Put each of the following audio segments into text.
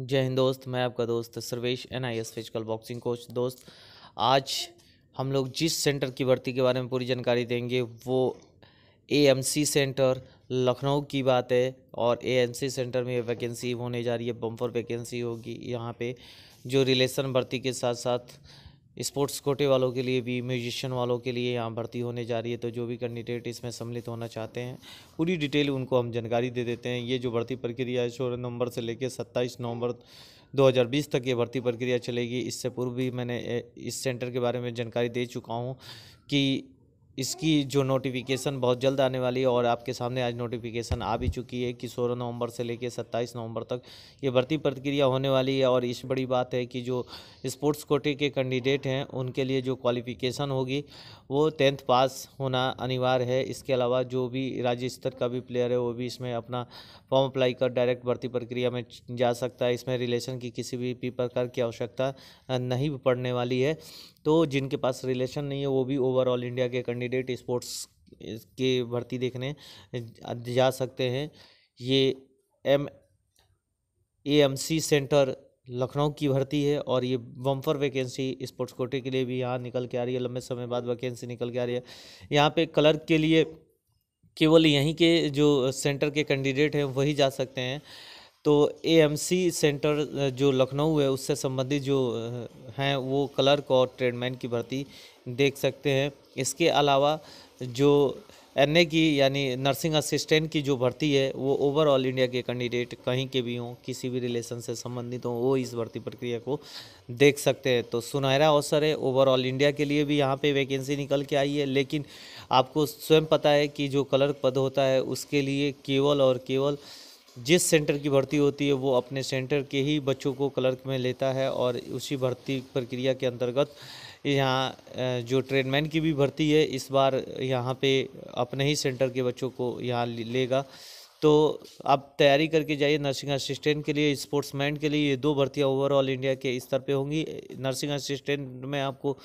जय हिंद दोस्त मैं आपका दोस्त Sarvesh N I S physical boxing coach दोस्त आज हम लोग जिस सेंटर की भर्ती के बारे में पूरी जानकारी देंगे वो A M C centre Lucknow की बात है और ए एम सी सेंटर में वैकेंसी होने जा रही है बम्फर वैकेंसी होगी यहाँ पे जो रिलेशन भर्ती के साथ साथ स्पोर्ट्स कोटे वालों के लिए भी म्यूजिशियन वालों के लिए यहाँ भर्ती होने जा रही है तो जो भी कैंडिडेट इसमें सम्मिलित होना चाहते हैं पूरी डिटेल उनको हम जानकारी दे देते हैं ये जो भर्ती प्रक्रिया है सोलह नवंबर से लेकर सत्ताईस नवंबर 2020 तक ये भर्ती प्रक्रिया चलेगी इससे पूर्व भी मैंने इस सेंटर के बारे में जानकारी दे चुका हूँ कि इसकी जो नोटिफिकेशन बहुत जल्द आने वाली है और आपके सामने आज नोटिफिकेशन आ भी चुकी है कि सोलह नवंबर से लेकर सत्ताईस नवंबर तक ये भर्ती प्रक्रिया होने वाली है और इस बड़ी बात है कि जो स्पोर्ट्स कोटे के कैंडिडेट हैं उनके लिए जो क्वालिफिकेशन होगी वो टेंथ पास होना अनिवार्य है इसके अलावा जो भी राज्य स्तर का भी प्लेयर है वो भी इसमें अपना फॉर्म अप्लाई कर डायरेक्ट भर्ती प्रक्रिया में जा सकता है इसमें रिलेशन की किसी भी प्रकार की आवश्यकता नहीं पड़ने वाली है तो जिनके पास रिलेशन नहीं है वो भी ओवरऑल इंडिया के कैंडिडेट स्पोर्ट्स के भर्ती देखने जा सकते हैं ये M A M C centre Lucknow की भर्ती है और ये बम्फर वैकेंसी स्पोर्ट्स कोटे के लिए भी यहाँ निकल के आ रही है लंबे समय बाद वैकेंसी निकल के आ रही है यहाँ पे क्लर्क के लिए केवल यहीं के जो सेंटर के कैंडिडेट हैं वही जा सकते हैं तो एएमसी सेंटर जो लखनऊ है उससे संबंधित जो हैं वो क्लर्क और ट्रेडमैन की भर्ती देख सकते हैं इसके अलावा जो एन की यानी नर्सिंग असिस्टेंट की जो भर्ती है वो ओवरऑल इंडिया के कैंडिडेट कहीं के भी हों किसी भी रिलेशन से संबंधित हों वो इस भर्ती प्रक्रिया को देख सकते हैं तो सुनहरा अवसर है ओवरऑल इंडिया के लिए भी यहाँ पे वैकेंसी निकल के आई है लेकिन आपको स्वयं पता है कि जो क्लर्क पद होता है उसके लिए केवल और केवल जिस सेंटर की भर्ती होती है वो अपने सेंटर के ही बच्चों को क्लर्क में लेता है और उसी भर्ती प्रक्रिया के अंतर्गत यहाँ जो ट्रेनमैन की भी भर्ती है इस बार यहाँ पे अपने ही सेंटर के बच्चों को यहाँ लेगा तो आप तैयारी करके जाइए नर्सिंग असिस्टेंट के लिए स्पोर्ट्समैन के लिए ये दो भर्तियाँ ओवरऑल इंडिया के स्तर पे होंगी नर्सिंग असिस्टेंट में आपको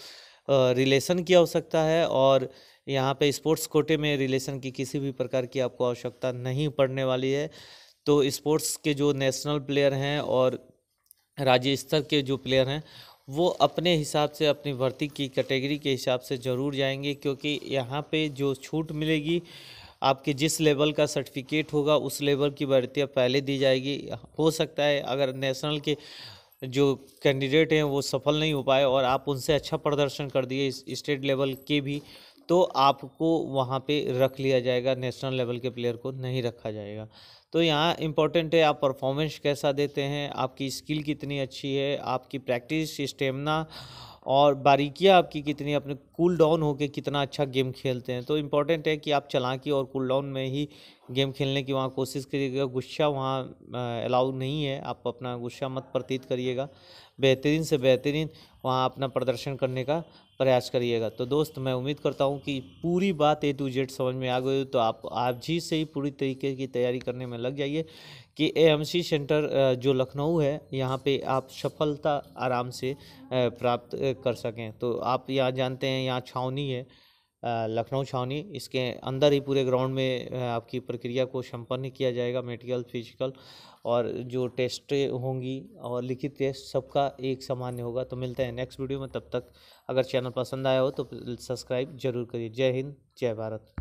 रिलेशन की आवश्यकता है और यहाँ पे स्पोर्ट्स कोटे में रिलेशन की किसी भी प्रकार की आपको आवश्यकता नहीं पड़ने वाली है तो स्पोर्ट्स के जो नेशनल प्लेयर हैं और राज्य स्तर के जो प्लेयर हैं वो अपने हिसाब से अपनी भर्ती की कैटेगरी के हिसाब से ज़रूर जाएंगे क्योंकि यहाँ पे जो छूट मिलेगी आपके जिस लेवल का सर्टिफिकेट होगा उस लेवल की भर्तियाँ पहले दी जाएगी हो सकता है अगर नेशनल के जो कैंडिडेट हैं वो सफल नहीं हो पाए और आप उनसे अच्छा प्रदर्शन कर दिए स्टेट लेवल के भी तो आपको वहाँ पे रख लिया जाएगा नेशनल लेवल के प्लेयर को नहीं रखा जाएगा तो यहाँ इम्पोर्टेंट है आप परफॉर्मेंस कैसा देते हैं आपकी स्किल कितनी अच्छी है आपकी प्रैक्टिस स्टेमिना और बारीकियाँ आपकी कितनी अपने कूल डाउन होकर कितना अच्छा गेम खेलते हैं तो इम्पॉर्टेंट है कि आप चलाकी और कूल डाउन में ही गेम खेलने की वहाँ कोशिश करिएगा गुस्सा वहाँ अलाउ नहीं है आप अपना गुस्सा मत प्रतीत करिएगा बेहतरीन से बेहतरीन वहाँ अपना प्रदर्शन करने का प्रयास करिएगा तो दोस्त मैं उम्मीद करता हूँ कि पूरी बात ए टू जेड समझ में आ गई तो आप आज ही से ही पूरी तरीके की तैयारी करने में लग जाइए कि एएमसी सेंटर जो लखनऊ है यहाँ पे आप सफलता आराम से प्राप्त कर सकें तो आप यहाँ जानते हैं यहाँ छावनी है लखनऊ छावनी इसके अंदर ही पूरे ग्राउंड में आपकी प्रक्रिया को संपन्न किया जाएगा मेडिकल फिजिकल और जो टेस्ट होंगी और लिखित टेस्ट सबका एक सामान्य होगा तो मिलते हैं नेक्स्ट वीडियो में तब तक अगर चैनल पसंद आया हो तो सब्सक्राइब जरूर करिए जय हिंद जय भारत